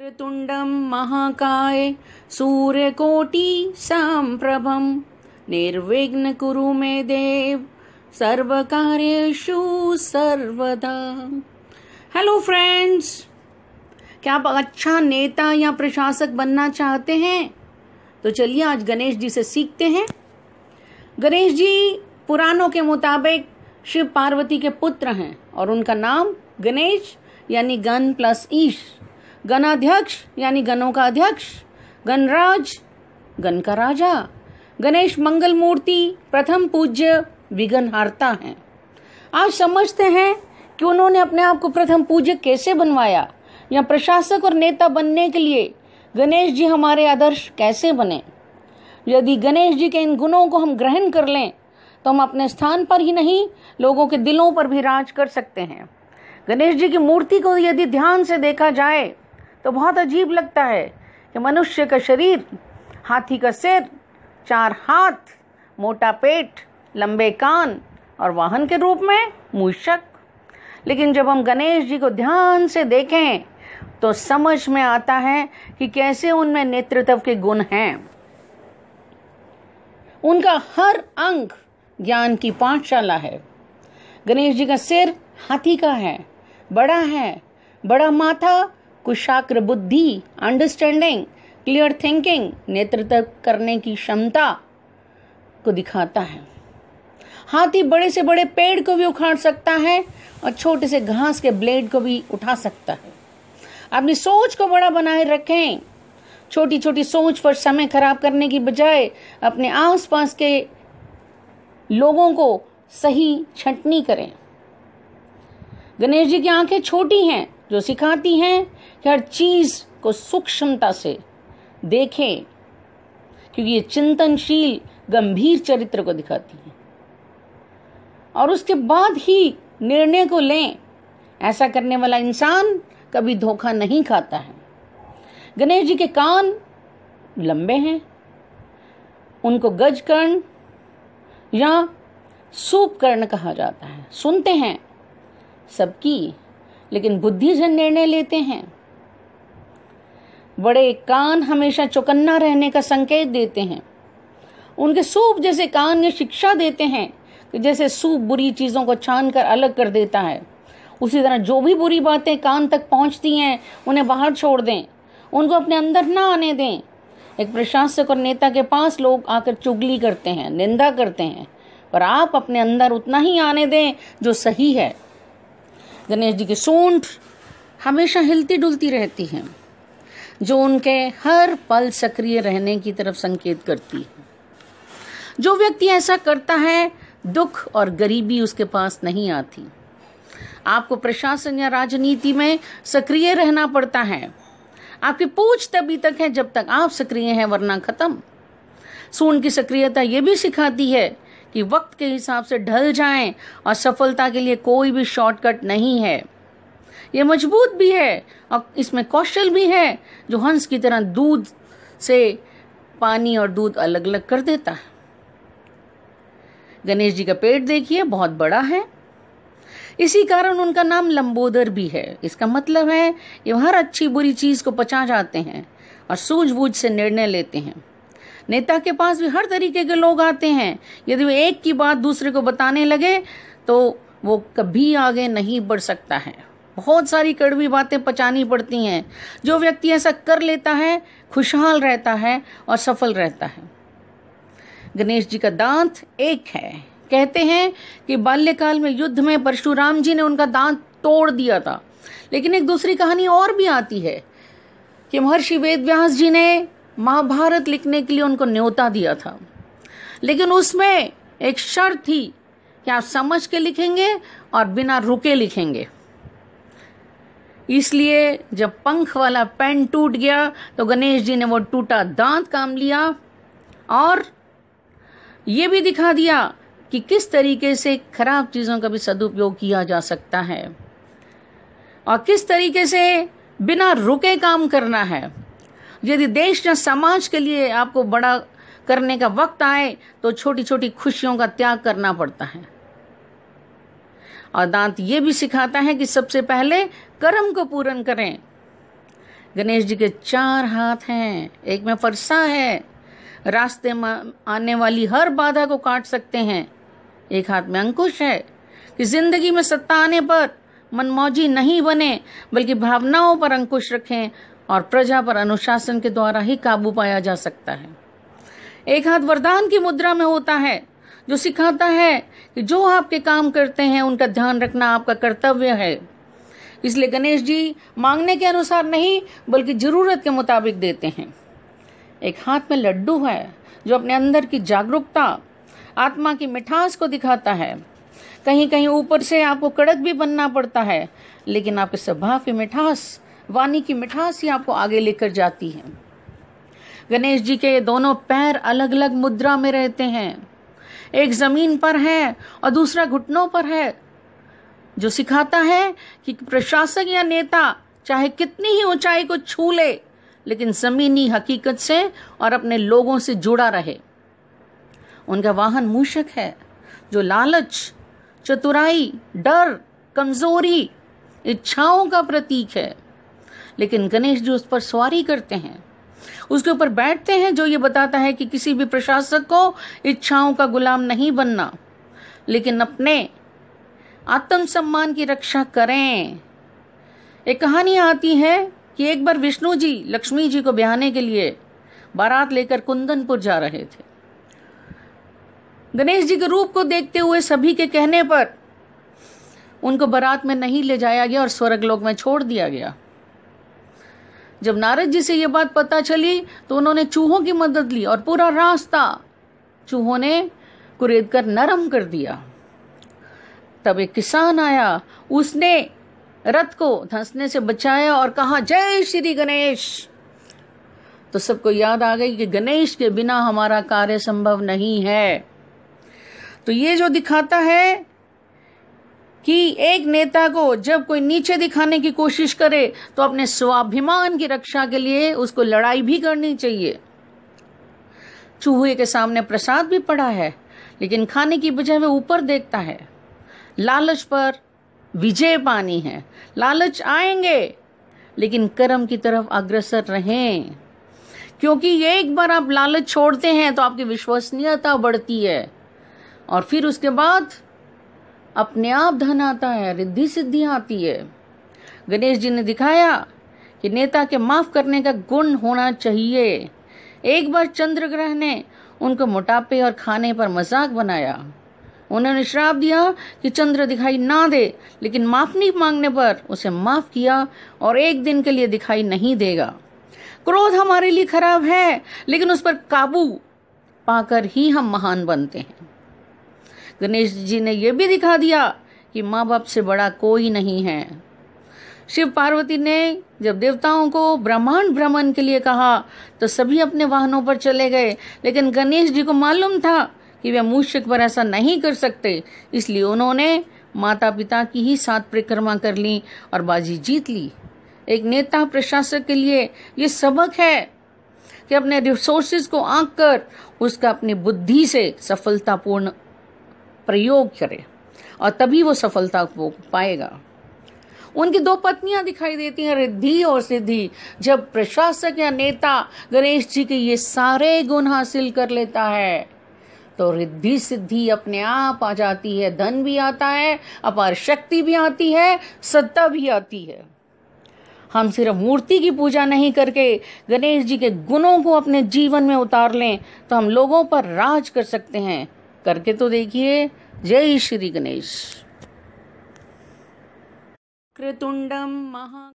कृतुण्डं महाकाय सूर्यकोटि सम्प्रभं निर्विघ्न कुरु मे देव सर्वकार्येषु सर्वदा हेलो फ्रेंड्स क्या आप अच्छा नेता या प्रशासक बनना चाहते हैं तो चलिए आज गणेश जी से सीखते हैं गणेश जी पुराणों के मुताबिक शिव पार्वती के पुत्र हैं और उनका नाम गणेश यानी गण प्लस ईश गणाध्यक्ष यानी गणों का अध्यक्ष गणराज गण का राजा गणेश मंगल मूर्ति प्रथम पूज्य विघनहारता हैं आज समझते हैं कि उन्होंने अपने आप को प्रथम पूज्य कैसे बनवाया या प्रशासक और नेता बनने के लिए गणेश जी हमारे आदर्श कैसे बने यदि गणेश जी के इन गुणों को हम ग्रहण कर लें तो हम अपने स्थान पर ही नहीं लोगों के दिलों पर भी राज कर सकते हैं गणेश जी की मूर्ति को यदि ध्यान से देखा जाए तो बहुत अजीब लगता है कि मनुष्य का शरीर हाथी का सिर चार हाथ मोटा पेट लंबे कान और वाहन के रूप में मूषक लेकिन जब हम गणेश जी को ध्यान से देखें तो समझ में आता है कि कैसे उनमें नेतृत्व के गुण हैं उनका हर अंग ज्ञान की पाठशाला है गणेश जी का सिर हाथी का है बड़ा है बड़ा माथा कुशाग्र बुद्धि अंडरस्टैंडिंग क्लियर थिंकिंग नेतृत्व करने की क्षमता को दिखाता है हाथी बड़े से बड़े पेड़ को भी उखाड़ सकता है और छोटे से घास के ब्लेड को भी उठा सकता है अपनी सोच को बड़ा बनाए रखें छोटी छोटी सोच पर समय खराब करने की बजाय अपने आसपास के लोगों को सही छंटनी करें गणेश जी की आंखें छोटी हैं जो सिखाती हैं कि हर चीज़ को सूक्ष्मता से देखें क्योंकि ये चिंतनशील गंभीर चरित्र को दिखाती हैं और उसके बाद ही निर्णय को लें ऐसा करने वाला इंसान कभी धोखा नहीं खाता है गणेश जी के कान लंबे हैं उनको गजकर्ण या सूप कर्ण कहा जाता है सुनते हैं सबकी लेकिन बुद्धिजन निर्णय लेते हैं बड़े कान हमेशा चौकन्ना रहने का संकेत देते हैं उनके सूप जैसे कान ये शिक्षा देते हैं कि जैसे सूप बुरी चीज़ों को छान कर अलग कर देता है उसी तरह जो भी बुरी बातें कान तक पहुंचती हैं उन्हें बाहर छोड़ दें उनको अपने अंदर ना आने दें एक प्रशासक और नेता के पास लोग आकर चुगली करते हैं निंदा करते हैं पर आप अपने अंदर उतना ही आने दें जो सही है गणेश जी की सूंठ हमेशा हिलती डुलती रहती है जो उनके हर पल सक्रिय रहने की तरफ संकेत करती है जो व्यक्ति ऐसा करता है दुख और गरीबी उसके पास नहीं आती आपको प्रशासन या राजनीति में सक्रिय रहना पड़ता है आपकी पूछ तभी तक है जब तक आप सक्रिय हैं वरना खत्म सून की सक्रियता ये भी सिखाती है कि वक्त के हिसाब से ढल जाएं और सफलता के लिए कोई भी शॉर्टकट नहीं है ये मजबूत भी है और इसमें कौशल भी है जो हंस की तरह दूध से पानी और दूध अलग अलग कर देता है गणेश जी का पेट देखिए बहुत बड़ा है इसी कारण उनका नाम लंबोदर भी है इसका मतलब है ये हर अच्छी बुरी चीज़ को पचा जाते हैं और सूझबूझ से निर्णय लेते हैं नेता के पास भी हर तरीके के लोग आते हैं यदि वो एक की बात दूसरे को बताने लगे तो वो कभी आगे नहीं बढ़ सकता है बहुत सारी कड़वी बातें पचानी पड़ती हैं जो व्यक्ति ऐसा कर लेता है खुशहाल रहता है और सफल रहता है गणेश जी का दांत एक है कहते हैं कि बाल्यकाल में युद्ध में परशुराम जी ने उनका दांत तोड़ दिया था लेकिन एक दूसरी कहानी और भी आती है कि महर्षि वेद व्यास जी ने महाभारत लिखने के लिए उनको न्योता दिया था लेकिन उसमें एक शर्त थी कि आप समझ के लिखेंगे और बिना रुके लिखेंगे इसलिए जब पंख वाला पेन टूट गया तो गणेश जी ने वो टूटा दांत काम लिया और ये भी दिखा दिया कि किस तरीके से खराब चीज़ों का भी सदुपयोग किया जा सकता है और किस तरीके से बिना रुके काम करना है यदि देश या समाज के लिए आपको बड़ा करने का वक्त आए तो छोटी छोटी खुशियों का त्याग करना पड़ता है और दांत ये भी सिखाता है कि सबसे पहले कर्म को पूर्ण करें गणेश जी के चार हाथ हैं एक में फरसा है रास्ते में आने वाली हर बाधा को काट सकते हैं एक हाथ में अंकुश है कि जिंदगी में सत्ता आने पर मनमौजी नहीं बने बल्कि भावनाओं पर अंकुश रखें और प्रजा पर अनुशासन के द्वारा ही काबू पाया जा सकता है एक हाथ वरदान की मुद्रा में होता है जो सिखाता है कि जो आपके काम करते हैं उनका ध्यान रखना आपका कर्तव्य है इसलिए गणेश जी मांगने के अनुसार नहीं बल्कि जरूरत के मुताबिक देते हैं एक हाथ में लड्डू है जो अपने अंदर की जागरूकता आत्मा की मिठास को दिखाता है कहीं कहीं ऊपर से आपको कड़क भी बनना पड़ता है लेकिन आपके स्वभाव की मिठास वाणी की मिठास ही आपको आगे लेकर जाती है गणेश जी के दोनों पैर अलग अलग मुद्रा में रहते हैं एक जमीन पर है और दूसरा घुटनों पर है जो सिखाता है कि प्रशासक या नेता चाहे कितनी ही ऊंचाई को छू ले लेकिन जमीनी हकीकत से और अपने लोगों से जुड़ा रहे उनका वाहन मूषक है जो लालच चतुराई डर कमजोरी इच्छाओं का प्रतीक है लेकिन गणेश जी उस पर सवारी करते हैं उसके ऊपर बैठते हैं जो ये बताता है कि किसी भी प्रशासक को इच्छाओं का गुलाम नहीं बनना लेकिन अपने आत्म सम्मान की रक्षा करें एक कहानी आती है कि एक बार विष्णु जी लक्ष्मी जी को ब्याहने के लिए बारात लेकर कुंदनपुर जा रहे थे गणेश जी के रूप को देखते हुए सभी के कहने पर उनको बारात में नहीं ले जाया गया और स्वर्ग लोक में छोड़ दिया गया जब नारद जी से ये बात पता चली तो उन्होंने चूहों की मदद ली और पूरा रास्ता चूहों ने कुरेद कर नरम कर दिया तब एक किसान आया उसने रथ को धंसने से बचाया और कहा जय श्री गणेश तो सबको याद आ गई कि गणेश के बिना हमारा कार्य संभव नहीं है तो ये जो दिखाता है कि एक नेता को जब कोई नीचे दिखाने की कोशिश करे तो अपने स्वाभिमान की रक्षा के लिए उसको लड़ाई भी करनी चाहिए चूहे के सामने प्रसाद भी पड़ा है लेकिन खाने की बजाय वह ऊपर देखता है लालच पर विजय पानी है लालच आएंगे लेकिन कर्म की तरफ अग्रसर रहें क्योंकि एक बार आप लालच छोड़ते हैं तो आपकी विश्वसनीयता बढ़ती है और फिर उसके बाद अपने आप धन आता है रिद्धि सिद्धि आती है गणेश जी ने दिखाया कि नेता के माफ करने का गुण होना चाहिए एक बार चंद्रग्रह ने उनको मोटापे और खाने पर मजाक बनाया उन्होंने श्राप दिया कि चंद्र दिखाई ना दे लेकिन माफ नहीं मांगने पर उसे माफ किया और एक दिन के लिए दिखाई नहीं देगा क्रोध हमारे लिए खराब है लेकिन उस पर काबू पाकर ही हम महान बनते हैं गणेश जी ने यह भी दिखा दिया कि माँ बाप से बड़ा कोई नहीं है शिव पार्वती ने जब देवताओं को ब्रह्मांड भ्रमण के लिए कहा तो सभी अपने वाहनों पर चले गए लेकिन गणेश जी को मालूम था कि वे मूषक पर ऐसा नहीं कर सकते इसलिए उन्होंने माता पिता की ही साथ परिक्रमा कर ली और बाजी जीत ली एक नेता प्रशासक के लिए ये सबक है कि अपने रिसोर्सेज को आंक कर उसका अपनी बुद्धि से सफलतापूर्ण प्रयोग करे और तभी वो सफलता को पाएगा उनकी दो पत्नियां दिखाई देती हैं रिद्धि और सिद्धि जब प्रशासक या नेता गणेश जी के ये सारे गुण हासिल कर लेता है तो रिद्धि सिद्धि अपने आप आ जाती है धन भी आता है अपार शक्ति भी आती है सत्ता भी आती है हम सिर्फ मूर्ति की पूजा नहीं करके गणेश जी के गुणों को अपने जीवन में उतार लें तो हम लोगों पर राज कर सकते हैं करके तो देखिए जय श्री गणेश कृतुंडम महा